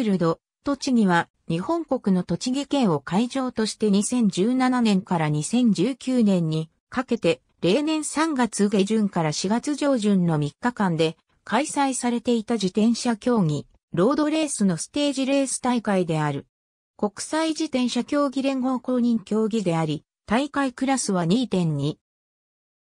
ールド、栃木は日本国の栃木県を会場として2017年から2019年にかけて例年3月下旬から4月上旬の3日間で開催されていた自転車競技、ロードレースのステージレース大会である。国際自転車競技連合公認競技であり、大会クラスは2.2。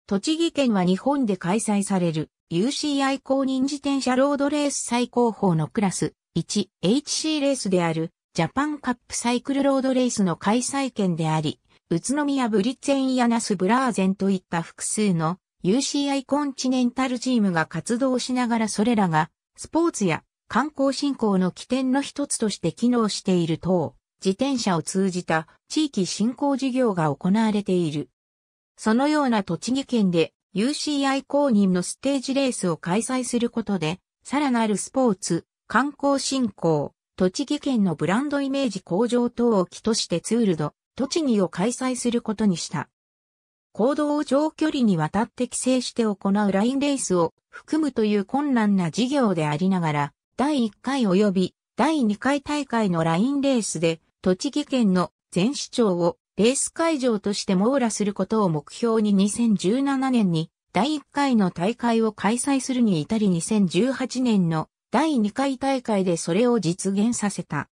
栃木県は日本で開催される UCI 公認自転車ロードレース最高峰のクラス、1HC レースであるジャパンカップサイクルロードレースの開催権であり、宇都宮ブリッツェンやナスブラーゼンといった複数の UCI コンチネンタルチームが活動しながらそれらがスポーツや観光振興の起点の一つとして機能している等、自転車を通じた地域振興事業が行われている。そのような栃木県で UCI 公認のステージレースを開催することで、さらなるスポーツ、観光振興、栃木県のブランドイメージ向上等を期としてツールド、栃木を開催することにした。行動を長距離にわたって規制して行うラインレースを含むという困難な事業でありながら、第1回及び第2回大会のラインレースで、栃木県の全市長をレース会場として網羅することを目標に2017年に第1回の大会を開催するに至り2018年の第2回大会でそれを実現させた。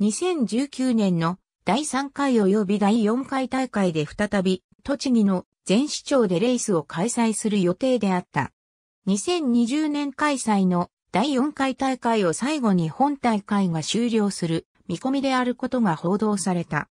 2019年の第3回及び第4回大会で再び、栃木の全市長でレースを開催する予定であった。2020年開催の第4回大会を最後に本大会が終了する見込みであることが報道された。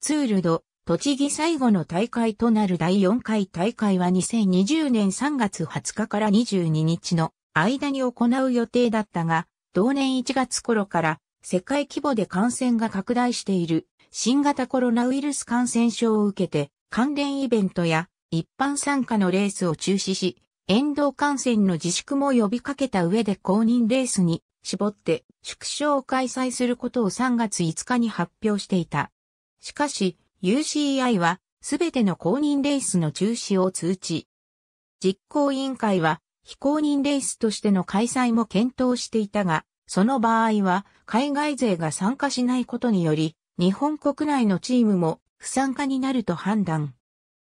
ツールド、栃木最後の大会となる第4回大会は2020年3月20日から22日の間に行う予定だったが、同年1月頃から世界規模で感染が拡大している新型コロナウイルス感染症を受けて関連イベントや一般参加のレースを中止し、沿道観戦の自粛も呼びかけた上で公認レースに絞って縮小を開催することを3月5日に発表していた。しかし UCI はすべての公認レースの中止を通知。実行委員会は非公認レースとしての開催も検討していたが、その場合は海外勢が参加しないことにより、日本国内のチームも不参加になると判断。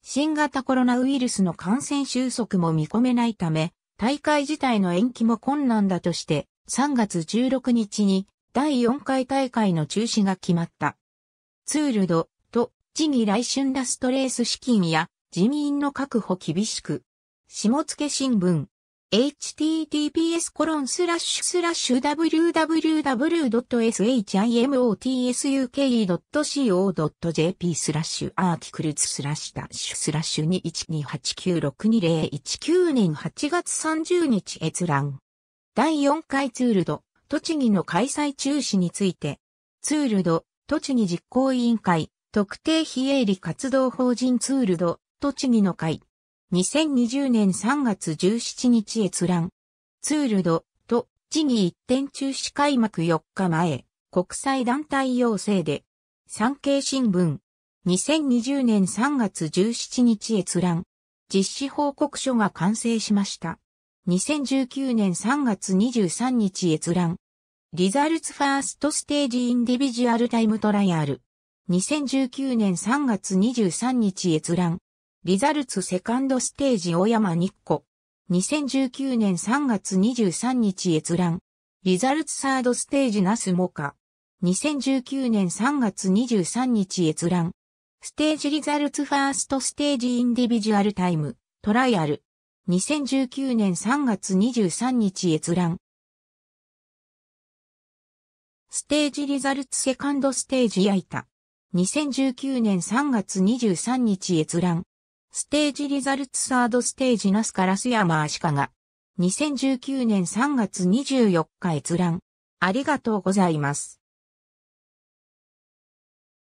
新型コロナウイルスの感染収束も見込めないため、大会自体の延期も困難だとして、3月16日に第4回大会の中止が決まった。ツールドと地に来春ラストレース資金や人員の確保厳しく。下野新聞 https://www.shimotsuke.co.jp スラッシュアーティクルズスラッシュダッシュスラッシュ2128962019年8月30日閲覧。第4回ツールド、栃木の開催中止について、ツールド、栃木実行委員会、特定非営利活動法人ツールド、栃木の会。2020年3月17日閲覧。ツールドと地に一点中止開幕4日前、国際団体要請で、産経新聞。2020年3月17日閲覧。実施報告書が完成しました。2019年3月23日閲覧。リザルツファーストステージインディビジュアルタイムトライアル。2019年3月23日閲覧。リザルツセカンドステージ大山日光。2019年3月23日閲覧。リザルツサードステージナスモカ。2019年3月23日閲覧。ステージリザルツファーストステージインディビジュアルタイム。トライアル。2019年3月23日閲覧。ステージリザルツセカンドステージヤイタ。2019年3月23日閲覧。ステージリザルツサードステージナスカラスヤマアシカが、2019年3月24日閲覧。ありがとうございます。